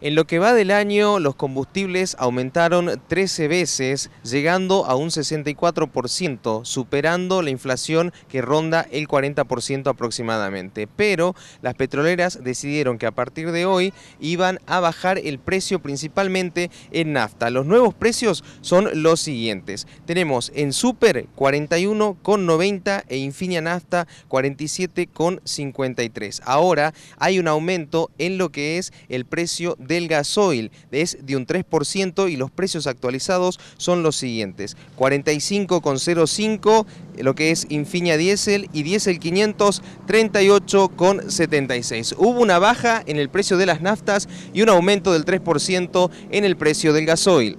En lo que va del año, los combustibles aumentaron 13 veces, llegando a un 64%, superando la inflación que ronda el 40% aproximadamente. Pero las petroleras decidieron que a partir de hoy iban a bajar el precio principalmente en nafta. Los nuevos precios son los siguientes. Tenemos en Super 41,90 e Infinia Nafta 47,53. Ahora hay un aumento en lo que es el precio de del gasoil es de un 3% y los precios actualizados son los siguientes. 45,05 lo que es Infinia Diesel y Diesel 500 38,76. Hubo una baja en el precio de las naftas y un aumento del 3% en el precio del gasoil.